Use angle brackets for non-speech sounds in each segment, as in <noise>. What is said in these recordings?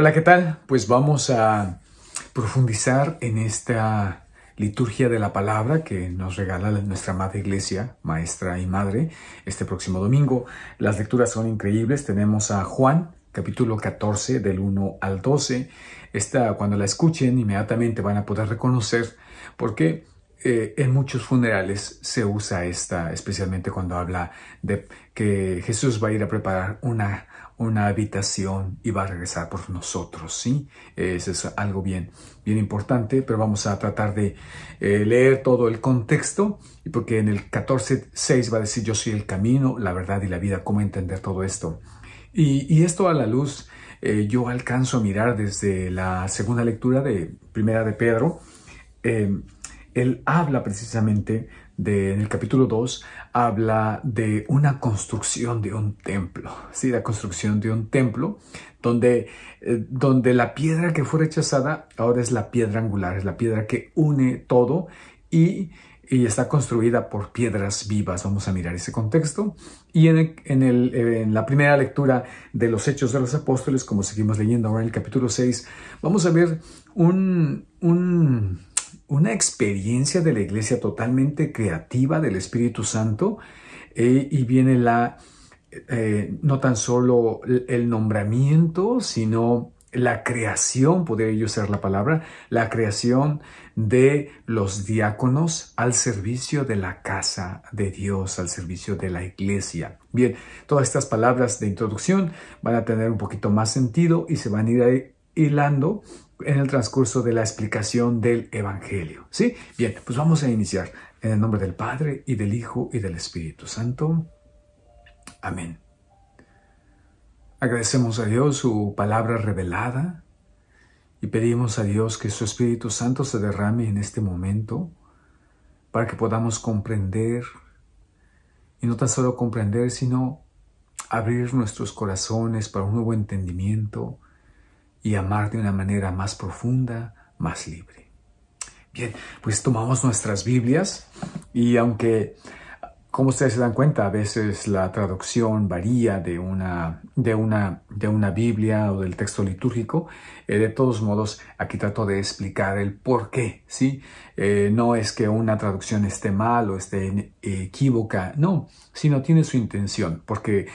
Hola, ¿qué tal? Pues vamos a profundizar en esta liturgia de la palabra que nos regala nuestra Madre Iglesia, Maestra y Madre, este próximo domingo. Las lecturas son increíbles. Tenemos a Juan, capítulo 14, del 1 al 12. Esta, cuando la escuchen, inmediatamente van a poder reconocer porque eh, en muchos funerales se usa esta, especialmente cuando habla de que Jesús va a ir a preparar una una habitación y va a regresar por nosotros, ¿sí? Eso es algo bien, bien importante, pero vamos a tratar de eh, leer todo el contexto, porque en el 14.6 va a decir, yo soy el camino, la verdad y la vida, ¿cómo entender todo esto? Y, esto a la luz, eh, yo alcanzo a mirar desde la segunda lectura de Primera de Pedro, eh, él habla precisamente de, en el capítulo 2, habla de una construcción de un templo, ¿sí? La construcción de un templo donde, eh, donde la piedra que fue rechazada ahora es la piedra angular, es la piedra que une todo y, está construida por piedras vivas. Vamos a mirar ese contexto. Y eh, en, la primera lectura de los Hechos de los Apóstoles, como seguimos leyendo ahora en el capítulo 6, vamos a ver un una experiencia de la iglesia totalmente creativa del Espíritu Santo eh, y viene la, eh, no tan solo el nombramiento, sino la creación, podría yo usar la palabra, la creación de los diáconos al servicio de la casa de Dios, al servicio de la iglesia. Bien, todas estas palabras de introducción van a tener un poquito más sentido y se van a ir hilando en el transcurso de la explicación del Evangelio. ¿Sí? Bien, pues vamos a iniciar en el nombre del Padre y del Hijo y del Espíritu Santo. Amén. Agradecemos a Dios su palabra revelada y pedimos a Dios que su Espíritu Santo se derrame en este momento para que podamos comprender y no tan solo comprender, sino abrir nuestros corazones para un nuevo entendimiento y amar de una manera más profunda, más libre. Bien, pues tomamos nuestras Biblias y aunque, como ustedes se dan cuenta, a veces la traducción varía de una, de una, de una Biblia o del texto litúrgico, eh, de todos modos, aquí trato de explicar el por qué, ¿sí? Eh, no es que una traducción esté mal o esté eh, equívoca, no, sino tiene su intención, porque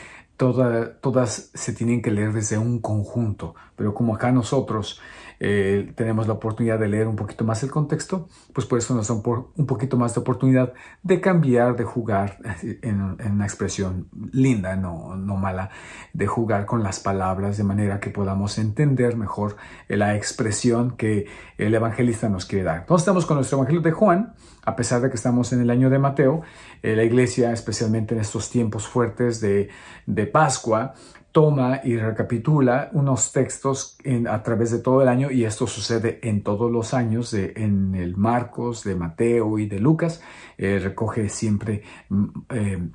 todas se tienen que leer desde un conjunto, pero como acá nosotros eh, tenemos la oportunidad de leer un poquito más el contexto, pues por eso nos da un, poquito más de oportunidad de cambiar, de jugar, eh, en, una expresión linda, no, no, mala, de jugar con las palabras de manera que podamos entender mejor la expresión que el evangelista nos quiere dar. Entonces estamos con nuestro Evangelio de Juan, a pesar de que estamos en el año de Mateo, eh, la iglesia, especialmente en estos tiempos fuertes de, de Pascua, toma y recapitula unos textos a través de todo el año y esto sucede en todos los años en el Marcos, de Mateo y de Lucas. Eh, recoge siempre mm, eh,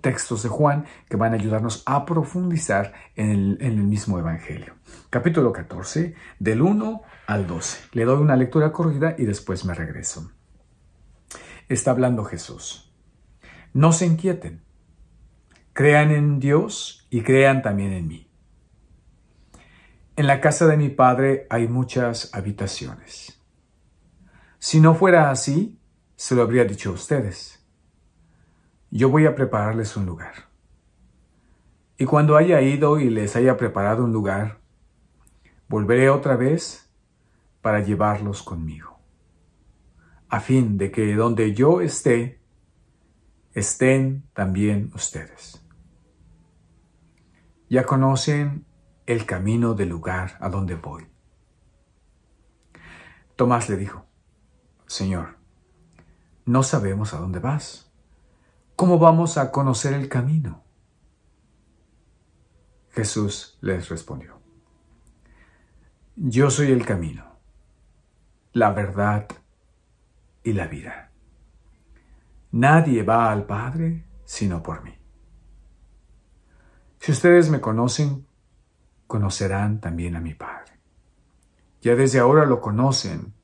textos de Juan que van a ayudarnos a profundizar en el, en el mismo Evangelio. Capítulo 14, del 1 al 12. Le doy una lectura corrida y después me regreso. Está hablando Jesús. No se inquieten crean en Dios y crean también en mí. En la casa de mi Padre hay muchas habitaciones. Si no fuera así, se lo habría dicho a ustedes. Yo voy a prepararles un lugar. Y cuando haya ido y les haya preparado un lugar, volveré otra vez para llevarlos conmigo, a fin de que donde yo esté, estén también ustedes ya conocen el camino del lugar a donde voy. Tomás le dijo, Señor, no sabemos a dónde vas. ¿Cómo vamos a conocer el camino? Jesús les respondió, Yo soy el camino, la verdad y la vida. Nadie va al Padre sino por mí. Si ustedes me conocen, conocerán también a mi Padre. Ya desde ahora lo conocen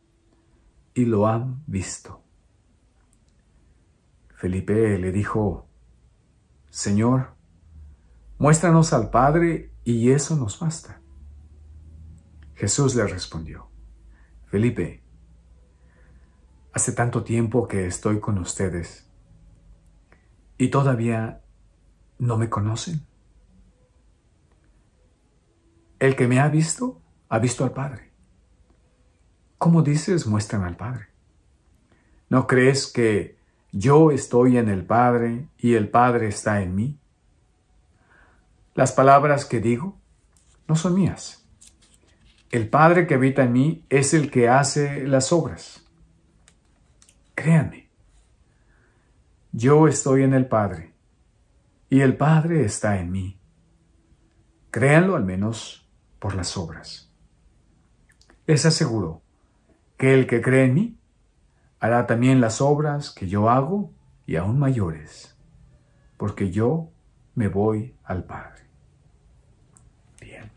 y lo han visto. Felipe le dijo, Señor, muéstranos al Padre y eso nos basta. Jesús le respondió, Felipe, hace tanto tiempo que estoy con ustedes y todavía no me conocen. El que me ha visto, ha visto al Padre. ¿Cómo dices, muéstrame al Padre? ¿No crees que yo estoy en el Padre y el Padre está en mí? Las palabras que digo no son mías. El Padre que habita en mí es el que hace las obras. Créanme, yo estoy en el Padre y el Padre está en mí. Créanlo al menos por las obras. Es aseguro que el que cree en mí hará también las obras que yo hago y aún mayores, porque yo me voy al Padre. Bien,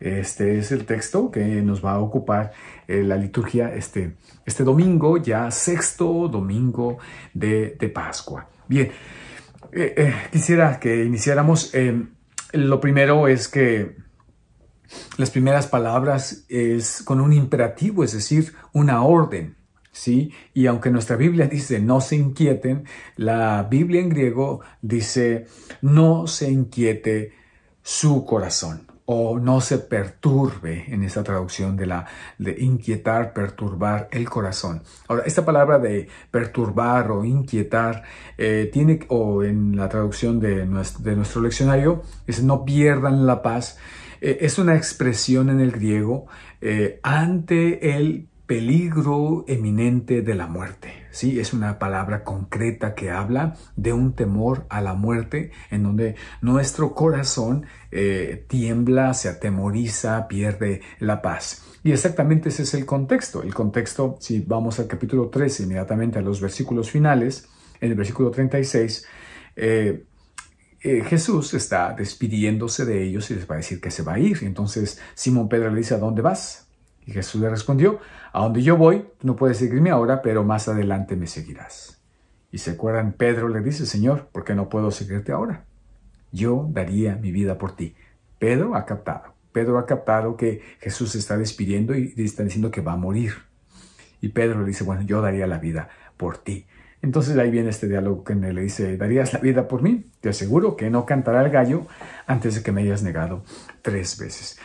este es el texto que nos va a ocupar eh, la liturgia este, este domingo, ya sexto domingo de, Pascua. Bien, eh, eh, quisiera que iniciáramos. lo primero es que las primeras palabras es con un imperativo, es decir, una orden. ¿Sí? Y aunque nuestra Biblia <laughs> dice no se inquieten, la Biblia en griego dice no se inquiete su corazón o no se perturbe en esta traducción de la de inquietar, perturbar el corazón. Ahora, esta palabra de perturbar o inquietar eh, tiene, o en la traducción de nuestro, leccionario, es no pierdan la paz eh, es una expresión en el griego eh, ante el peligro eminente de la muerte. ¿sí? Es una palabra concreta que habla de un temor a la muerte, en donde nuestro corazón eh, tiembla, se atemoriza, pierde la paz. Y exactamente ese es el contexto. El contexto, si vamos al capítulo 13, inmediatamente a los versículos finales, en el versículo 36, eh, Jesús está despidiéndose de ellos y les va a decir que se va a ir. Entonces Simón Pedro le dice, ¿a dónde vas? Y Jesús le respondió, a donde yo voy, no puedes seguirme ahora, pero más adelante me seguirás. Y se acuerdan, Pedro le dice, Señor, ¿por qué no puedo seguirte ahora? Yo daría mi vida por ti. Pedro ha captado. Pedro ha captado que Jesús se está despidiendo y está diciendo que va a morir. Y Pedro le dice, bueno, yo daría la vida por ti. Entonces ahí viene este diálogo que le dice, ¿darías la vida por mí? Te aseguro que no cantará el gallo antes de que me hayas negado tres veces.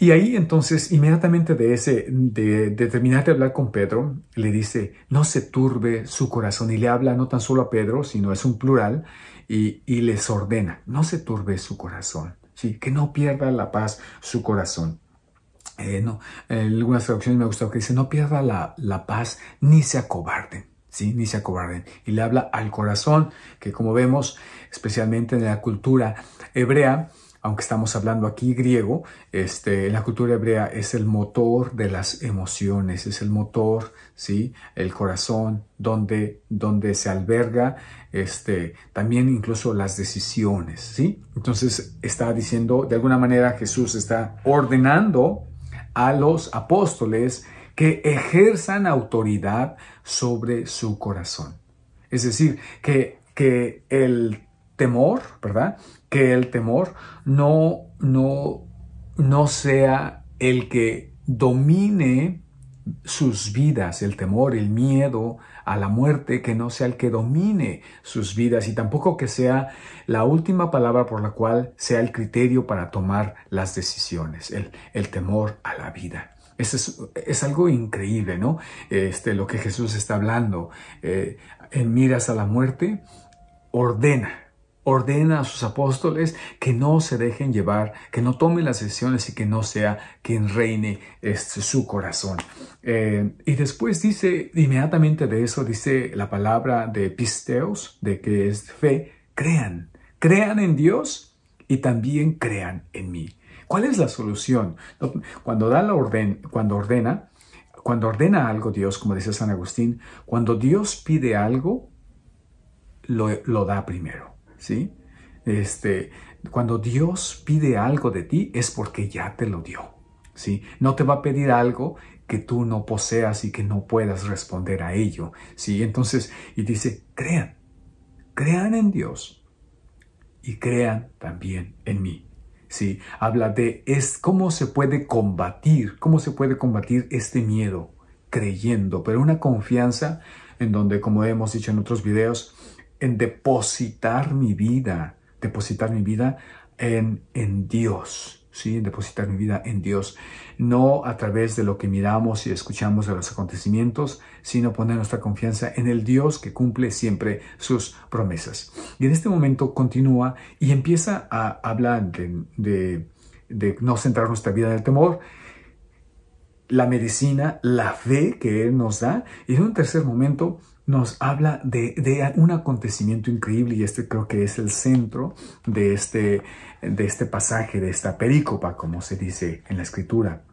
Y ahí entonces, inmediatamente de, ese, de, terminar de hablar con Pedro, le dice, no se turbe su corazón. Y le habla no tan solo a Pedro, sino es un plural, y, les ordena, no se turbe su corazón. ¿sí? Que no pierda la paz su corazón. Eh, no, en algunas traducciones me ha gustado que dice, no pierda la, la paz ni se acobarden. ¿sí? ni se acobarden. Y le habla al corazón, que como vemos, especialmente en la cultura hebrea, aunque estamos hablando aquí griego, este, la cultura hebrea es el motor de las emociones, es el motor, ¿sí? el corazón, donde, donde se alberga este, también incluso las decisiones. ¿sí? Entonces está diciendo, de alguna manera Jesús está ordenando a los apóstoles que ejerzan autoridad sobre su corazón. Es decir, que, el temor, ¿verdad? Que el temor no, no, no sea el que domine sus vidas, el temor, el miedo a la muerte, que no sea el que domine sus vidas y tampoco que sea la última palabra por la cual sea el criterio para tomar las decisiones, el temor a la vida es, algo increíble, ¿no? Este, lo que Jesús está hablando. Eh, en miras a la muerte, ordena, ordena a sus apóstoles que no se dejen llevar, que no tomen las decisiones y que no sea quien reine este, su corazón. Eh, y después dice, inmediatamente de eso, dice la palabra de pisteos, de que es fe, crean, crean en Dios y también crean en mí. ¿Cuál es la solución? Cuando da la orden, cuando ordena, cuando ordena algo Dios, como dice San Agustín, cuando Dios pide algo, lo, da primero, ¿sí? Este, cuando Dios pide algo de ti es porque ya te lo dio, ¿sí? No te va a pedir algo que tú no poseas y que no puedas responder a ello, ¿sí? Entonces, y dice, crean, crean en Dios y crean también en mí. ¿sí? Habla de es cómo se puede combatir, cómo se puede combatir este miedo creyendo, pero una confianza en donde, como hemos dicho en otros videos, en depositar mi vida, depositar mi vida en, en Dios, ¿sí? depositar mi vida en Dios, no a través de lo que miramos y escuchamos de los acontecimientos, sino poner nuestra confianza en el Dios que cumple siempre sus promesas. Y en este momento continúa y empieza a hablar de, de no centrar nuestra vida en el temor, la medicina, la fe que Él nos da, y en un tercer momento nos habla de, un acontecimiento increíble y este creo que es el centro de este, de este pasaje, de esta perícopa, como se dice en la escritura.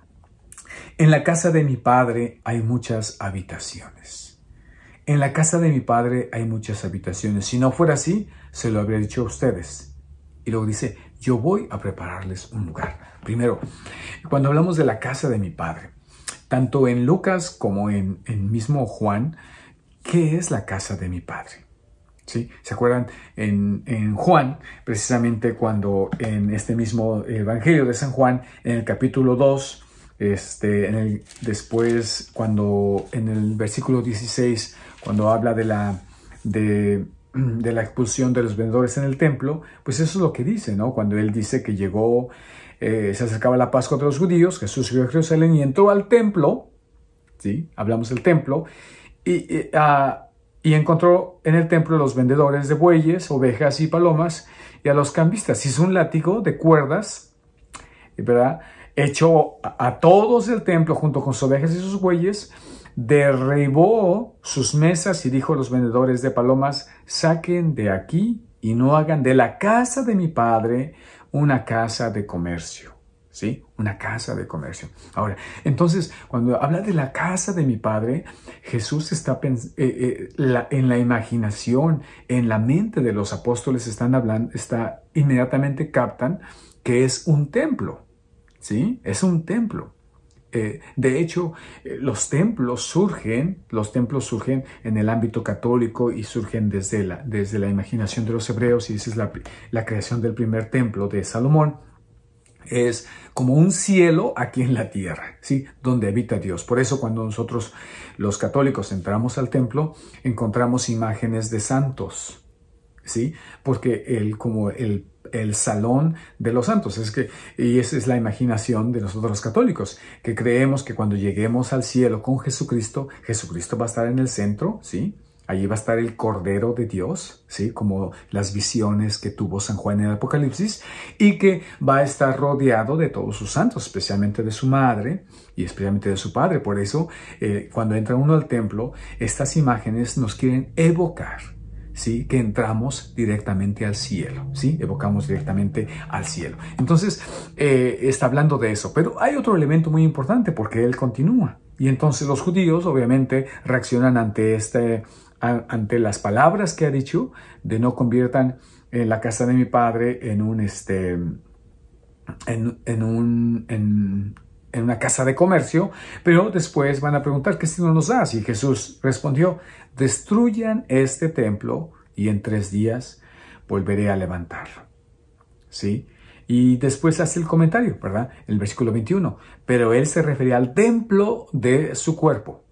En la casa de mi padre hay muchas habitaciones. En la casa de mi padre hay muchas habitaciones. Si no fuera así, se lo habría dicho a ustedes. Y luego dice, yo voy a prepararles un lugar. Primero, cuando hablamos de la casa de mi padre, tanto en Lucas como en, el mismo Juan, ¿qué es la casa de mi padre? ¿Sí? ¿Se acuerdan? En, Juan, precisamente cuando en este mismo Evangelio de San Juan, en el capítulo 2, este, después cuando en el versículo 16, cuando habla de la, de, la expulsión de los vendedores en el templo, pues eso es lo que dice, ¿no? Cuando él dice que llegó, eh, se acercaba la Pascua de los judíos, Jesús subió a Jerusalén y entró al templo, ¿sí? Hablamos del templo, Ah, y, encontró en el templo a los vendedores de bueyes, ovejas y palomas y a los cambistas. Hizo un látigo de cuerdas, ¿verdad? echó a, a todos del templo junto con sus ovejas y sus bueyes, derribó sus mesas y dijo a los vendedores de palomas, saquen de aquí y no hagan de la casa de mi padre una casa de comercio. ¿sí? Una casa de comercio. Ahora, entonces, cuando habla de la casa de mi padre, Jesús está eh, eh, en la imaginación, en la mente de los apóstoles, están hablando, está, inmediatamente captan que es un templo, ¿sí? Es un templo. Eh, de hecho, los templos surgen, los templos surgen en el ámbito católico y surgen desde la, desde la imaginación de los hebreos y esa es la, la creación del primer templo de Salomón es como un cielo aquí en la tierra, ¿sí? Donde habita Dios. Por eso cuando nosotros los católicos entramos al templo, encontramos imágenes de santos, ¿sí? Porque el, como el, el salón de los santos, es que, y esa es la imaginación de nosotros los católicos, que creemos que cuando lleguemos al cielo con Jesucristo, Jesucristo va a estar en el centro, ¿sí? Allí va a estar el Cordero de Dios, ¿sí? como las visiones que tuvo San Juan en el Apocalipsis, y que va a estar rodeado de todos sus santos, especialmente de su madre y especialmente de su padre. Por eso, eh, cuando entra uno al templo, estas imágenes nos quieren evocar ¿sí? que entramos directamente al cielo, ¿sí? evocamos directamente al cielo. Entonces, eh, está hablando de eso, pero hay otro elemento muy importante porque él continúa. Y entonces los judíos obviamente reaccionan ante este ante las palabras que ha dicho de no conviertan eh, la casa de mi padre en un este en, un en, una casa de comercio, pero después van a preguntar qué no nos das. Y Jesús respondió, destruyan este templo y en tres días volveré a levantar. ¿Sí? Y después hace el comentario, ¿verdad? El versículo 21. Pero él se refería al templo de su cuerpo.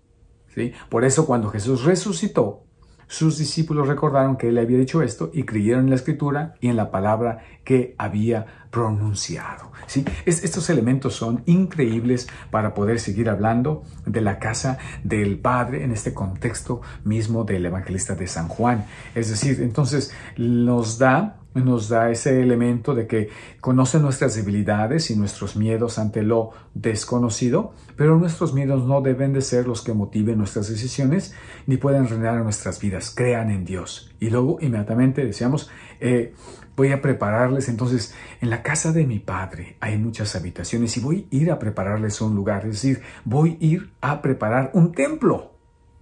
Por eso cuando Jesús resucitó, sus discípulos recordaron que él había dicho esto y creyeron en la escritura y en la palabra que había pronunciado. ¿sí? estos elementos son increíbles para poder seguir hablando de la casa del Padre en este contexto mismo del evangelista de San Juan. Es decir, entonces nos da nos da ese elemento de que conoce nuestras debilidades y nuestros miedos ante lo desconocido, pero nuestros miedos no deben de ser los que motiven nuestras decisiones ni pueden reinar nuestras vidas. Crean en Dios. Y luego inmediatamente decíamos, eh, voy a prepararles entonces en la casa de mi padre hay muchas habitaciones y voy a ir a prepararles un lugar, es decir, voy a ir a preparar un templo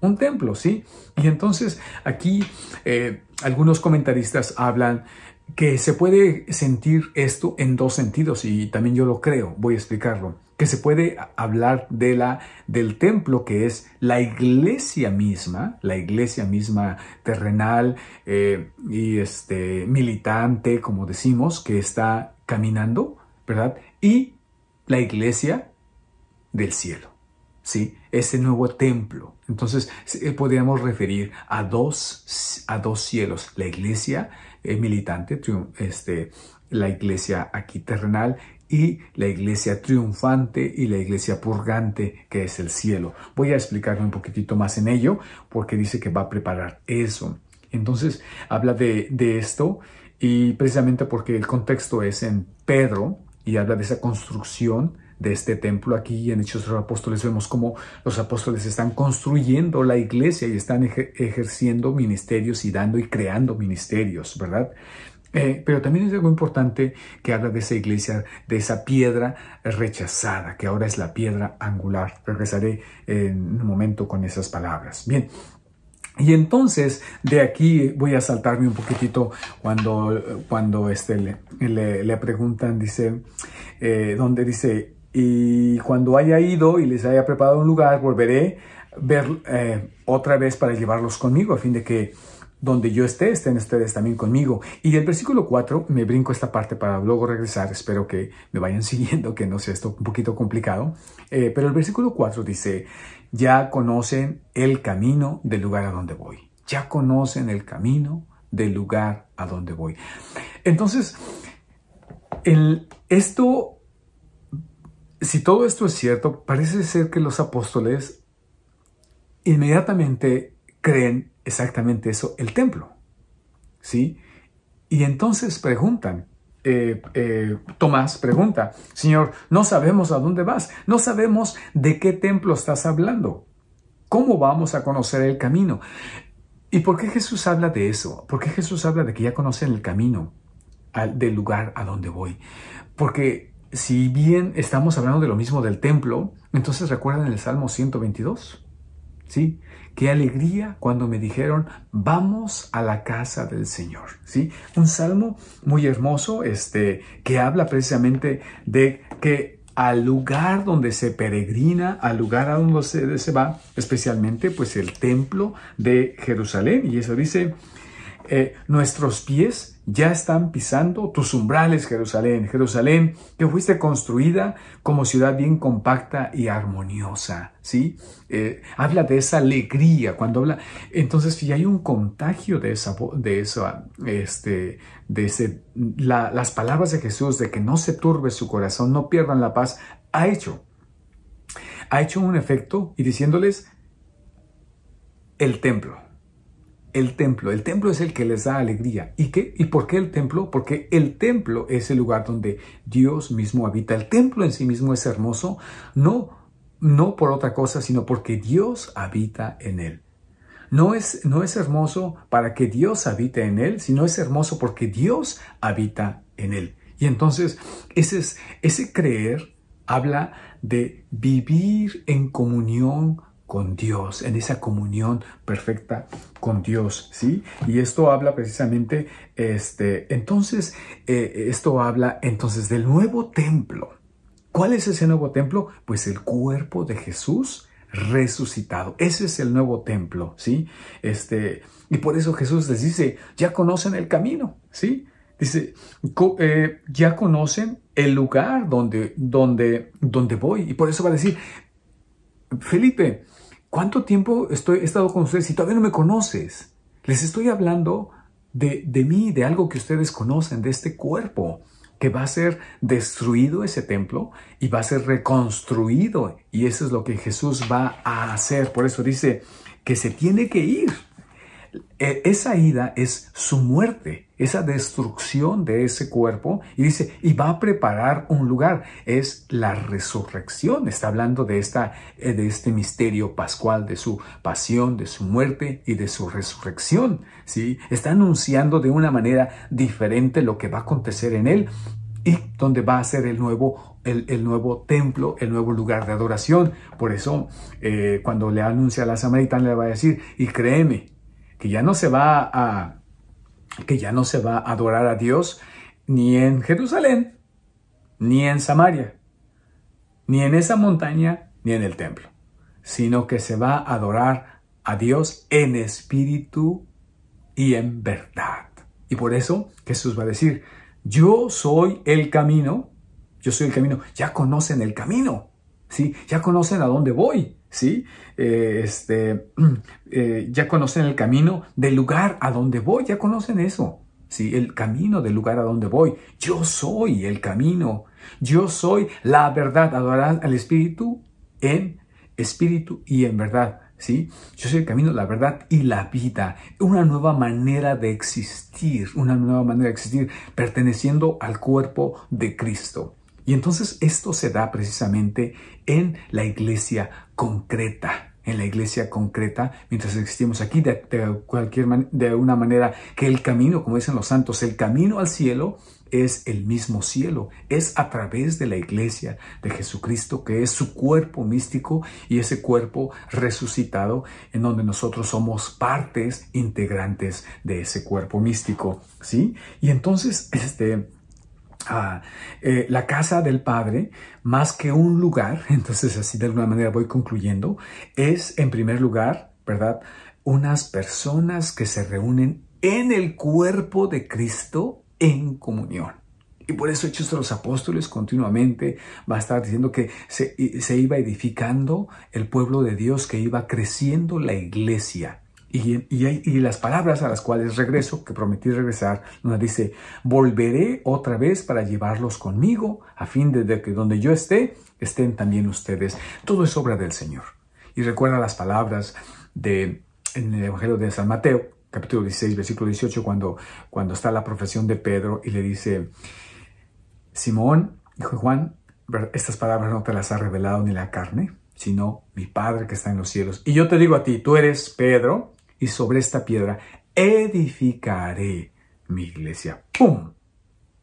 un templo, ¿sí? Y entonces aquí eh, algunos comentaristas hablan que se puede sentir esto en dos sentidos y también yo lo creo, voy a explicarlo, que se puede hablar de la del templo que es la iglesia misma, la iglesia misma terrenal eh, y este militante, como decimos, que está caminando, ¿verdad? Y la iglesia del cielo, ¿sí? Ese nuevo templo. Entonces, eh, podríamos referir a dos, a dos cielos, la iglesia militante, este, la iglesia aquí terrenal y la iglesia triunfante y la iglesia purgante que es el cielo. Voy a explicarme un poquitito más en ello porque dice que va a preparar eso. Entonces habla de esto y precisamente porque el contexto es en Pedro y habla de esa construcción de este templo. Aquí en Hechos de los Apóstoles vemos cómo los apóstoles están construyendo la iglesia y están ejerciendo ministerios y dando y creando ministerios, ¿verdad? Eh, pero también es algo importante que habla de esa iglesia, de esa piedra rechazada, que ahora es la piedra angular. Regresaré en un momento con esas palabras. Bien, y entonces de aquí voy a saltarme un poquitito cuando, cuando este, le, preguntan, dice, eh, donde dice, y cuando haya ido y les haya preparado un lugar, volveré a ver eh, otra vez para llevarlos conmigo, a fin de que donde yo esté, estén ustedes también conmigo. Y el versículo 4 me brinco esta parte para luego regresar. Espero que me vayan <laughs> siguiendo, que no sea esto un poquito complicado. Eh, pero el versículo 4 dice, ya conocen el camino del lugar a donde voy. Ya conocen el camino del lugar a donde voy. Entonces, el, esto si todo esto es cierto, parece ser que los apóstoles inmediatamente creen exactamente eso, el templo. ¿Sí? Y entonces preguntan, eh, eh, Tomás pregunta, Señor, no sabemos a dónde vas, no sabemos de qué templo estás hablando. ¿Cómo vamos a conocer el camino? ¿Y por qué Jesús habla de eso? ¿Por qué Jesús habla de que ya conocen el camino del lugar a donde voy? Porque si bien estamos hablando de lo mismo del templo, entonces recuerden el Salmo 122. ¿Sí? Qué alegría cuando me dijeron, vamos a la casa del Señor, ¿sí? Un salmo muy hermoso, este, que habla precisamente de que al lugar donde se peregrina, al lugar a donde se, va, especialmente pues el templo de Jerusalén, y eso dice, eh, nuestros pies ya están pisando tus umbrales, Jerusalén. Jerusalén, que fuiste construida como ciudad bien compacta y armoniosa, ¿sí? Eh, habla de esa alegría cuando habla. Entonces, si hay un contagio de esa, de esa, este, de las palabras de Jesús de que no se turbe su corazón, no pierdan la paz, ha hecho, ha hecho un efecto y diciéndoles el templo el templo. El templo es el que les da alegría. ¿Y qué? ¿Y por qué el templo? Porque el templo es el lugar donde Dios mismo habita. El templo en sí mismo es hermoso, no, no por otra cosa, sino porque Dios habita en él. No es, no es hermoso para que Dios habite en él, sino es hermoso porque Dios habita en él. Y entonces ese, ese creer habla de vivir en comunión con Dios, en esa comunión perfecta con Dios, ¿sí? Y esto habla precisamente, este, entonces, eh, esto habla entonces del nuevo templo. ¿Cuál es ese nuevo templo? Pues el cuerpo de Jesús resucitado. Ese es el nuevo templo, ¿sí? Este, y por eso Jesús les dice, ya conocen el camino, ¿sí? Dice, eh, ya conocen el lugar donde, donde, donde voy. Y por eso va a decir, Felipe, ¿Cuánto tiempo estoy, he estado con ustedes si todavía no me conoces? Les estoy hablando de mí, de algo que ustedes conocen, de este cuerpo, que va a ser destruido ese templo y va a ser reconstruido. Y eso es lo que Jesús va a hacer. Por eso dice que se tiene que ir e, esa ida es su muerte, esa destrucción de ese cuerpo, y dice, y va a preparar un lugar, es la resurrección, está hablando de, esta, eh, de este misterio pascual, de su pasión, de su muerte y de su resurrección, ¿sí? Está anunciando de una manera diferente lo que va a acontecer en él y donde va a ser el nuevo, el, nuevo templo, el nuevo lugar de adoración. Por eso, eh, cuando le anuncia a la samaritana, le va a decir, y créeme, que ya no se va a que ya no se va a adorar a Dios ni en Jerusalén, ni en Samaria, ni en esa montaña, ni en el templo, sino que se va a adorar a Dios en espíritu y en verdad. Y por eso Jesús va a decir, yo soy el camino, yo soy el camino, ya conocen el camino, ¿sí? ya conocen a dónde voy, ¿sí? Eh, este, <clears throat> eh, ya conocen el camino del lugar a donde voy, ya conocen eso, ¿sí? El camino del lugar a donde voy. Yo soy el camino, yo soy la verdad. Adorar al Espíritu en espíritu y en verdad, ¿sí? Yo soy el camino, la verdad y la vida. Una nueva manera de existir, una nueva manera de existir perteneciendo al cuerpo de Cristo. Y entonces esto se da precisamente en la iglesia concreta, en la iglesia concreta mientras existimos aquí de, cualquier de una manera que el camino como dicen los santos el camino al cielo es el mismo cielo es a través de la iglesia de Jesucristo que es su cuerpo místico y ese cuerpo resucitado en donde nosotros somos partes integrantes de ese cuerpo místico sí y entonces este eh, la casa del Padre, más que un lugar, <laughs> entonces así de alguna manera voy concluyendo, es en primer lugar, ¿verdad? Unas personas que se reúnen en el cuerpo de Cristo en comunión. Y por eso Hechos de los Apóstoles continuamente va a estar diciendo que se iba edificando el pueblo de Dios, que iba creciendo la iglesia. Y, las palabras a las cuales regreso, que prometí regresar, nos dice, volveré otra vez para llevarlos conmigo, a fin de que donde yo esté, estén también ustedes. Todo es obra del Señor. Y recuerda las palabras de, en el Evangelio de San Mateo, capítulo 16, versículo 18, cuando, cuando está la profesión de Pedro y le dice, Simón, hijo de Juan, estas palabras no te las ha revelado ni la carne, sino mi Padre que está en los cielos. Y yo te digo a ti, tú eres Pedro, y sobre esta piedra edificaré mi iglesia. ¡Pum!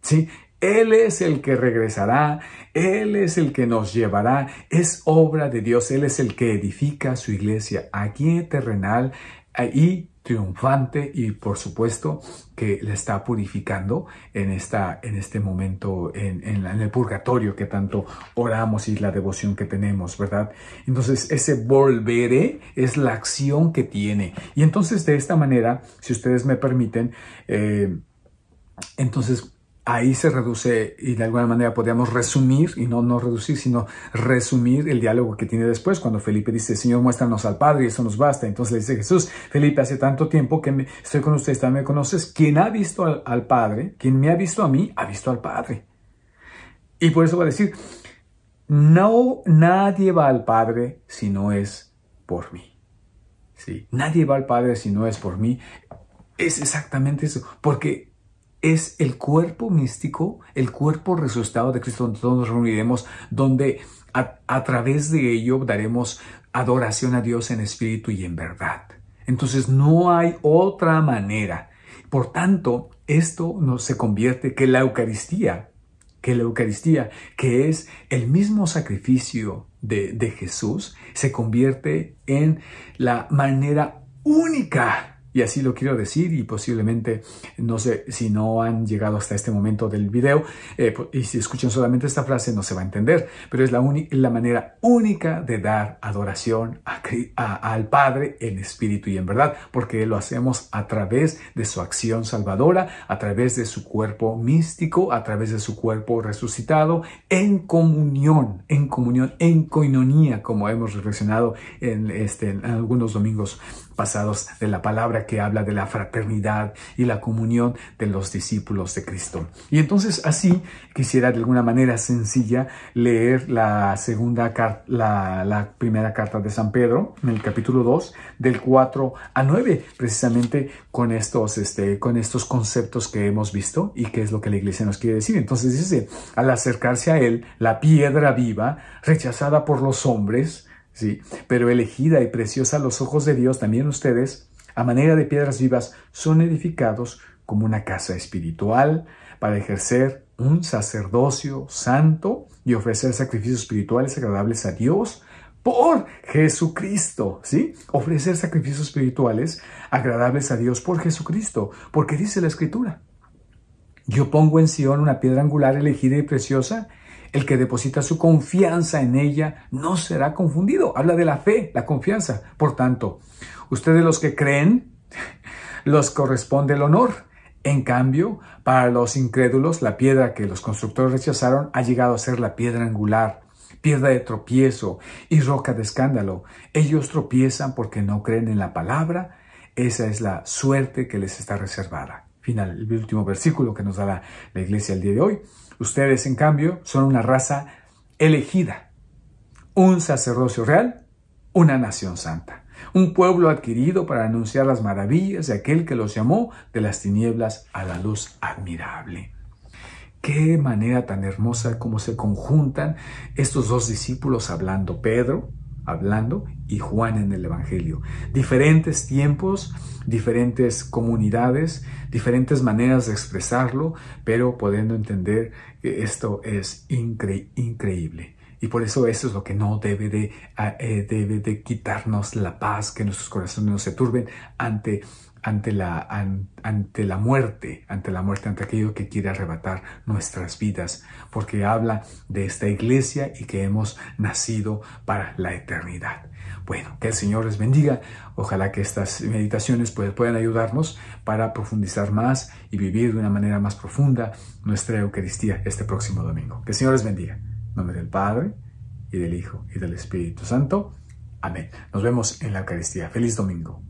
¿Sí? Él es el que regresará, Él es el que nos llevará, es obra de Dios, Él es el que edifica su iglesia aquí en terrenal y triunfante y por supuesto que le está purificando en, esta, en este momento, en, el purgatorio que tanto oramos y la devoción que tenemos, ¿verdad? Entonces ese volveré es la acción que tiene. Y entonces de esta manera, si ustedes me permiten, eh, entonces ahí se reduce y de alguna manera podríamos resumir, y no, no reducir, sino resumir el diálogo que tiene después, cuando Felipe dice, Señor, muéstranos al Padre, y eso nos basta. Entonces le dice Jesús, Felipe, hace tanto tiempo que estoy con ustedes, también me conoces, quien ha visto al, Padre, quien me ha visto a mí, ha visto al Padre. Y por eso va a decir, no, nadie va al Padre si no es por mí. Sí, nadie va al Padre si no es por mí. Es exactamente eso, porque es el cuerpo místico, el cuerpo resucitado de Cristo, donde todos nos reuniremos, donde a, través de ello daremos adoración a Dios en espíritu y en verdad. Entonces no hay otra manera. Por tanto, esto no se convierte que la Eucaristía, que la Eucaristía, que es el mismo sacrificio de, de Jesús, se convierte en la manera única y así lo quiero decir y posiblemente, no sé, si no han llegado hasta este momento del video eh, y si escuchan solamente esta frase no se va a entender, pero es la, la manera única de dar adoración al Padre en espíritu y en verdad, porque lo hacemos a través de su acción salvadora, a través de su cuerpo místico, a través de su cuerpo resucitado, en comunión, en comunión, en coinonía, como hemos reflexionado en, este, en algunos domingos pasados de la palabra que habla de la fraternidad y la comunión de los discípulos de Cristo. Y entonces así quisiera de alguna manera sencilla leer la segunda carta, la primera carta de San Pedro en el capítulo 2 del 4 a 9 precisamente con estos este con estos conceptos que hemos visto y qué es lo que la iglesia nos quiere decir. Entonces dice, al acercarse a él, la piedra viva rechazada por los hombres pero elegida y preciosa a los ojos de Dios, también ustedes, a manera de piedras vivas, son edificados como una casa espiritual para ejercer un sacerdocio santo y ofrecer sacrificios espirituales agradables a Dios por Jesucristo, ¿sí? Ofrecer sacrificios espirituales agradables a Dios por Jesucristo, porque dice la Escritura, yo pongo en Sion una piedra angular elegida y preciosa, el que deposita su confianza en ella no será confundido. Habla de la fe, la confianza. Por tanto, ustedes los que creen, <laughs> los corresponde el honor. En cambio, para los incrédulos, la piedra que los constructores rechazaron ha llegado a ser la piedra angular, piedra de tropiezo y roca de escándalo. Ellos tropiezan porque no creen en la palabra. Esa es la suerte que les está reservada. Final, el último versículo que nos da la, la iglesia el día de hoy. Ustedes, en cambio, son una raza elegida, un sacerdocio real, una nación santa, un pueblo adquirido para anunciar las maravillas de aquel que los llamó de las tinieblas a la luz admirable. Qué manera tan hermosa como se conjuntan estos dos discípulos hablando, Pedro, hablando y Juan en el Evangelio. Diferentes tiempos, diferentes comunidades, diferentes maneras de expresarlo, pero podiendo entender que esto es increíble. Y por eso eso es lo que no debe de, eh, debe de quitarnos la paz, que nuestros corazones no se turben ante ante la, ante la muerte, ante la muerte, ante aquello que quiere arrebatar nuestras vidas, porque habla de esta iglesia y que hemos nacido para la eternidad. Bueno, que el Señor les bendiga. Ojalá que estas meditaciones puedan ayudarnos para profundizar más y vivir de una manera más profunda nuestra Eucaristía este próximo domingo. Que el Señor les bendiga. En nombre del Padre, y del Hijo, y del Espíritu Santo. Amén. Nos vemos en la Eucaristía. Feliz domingo.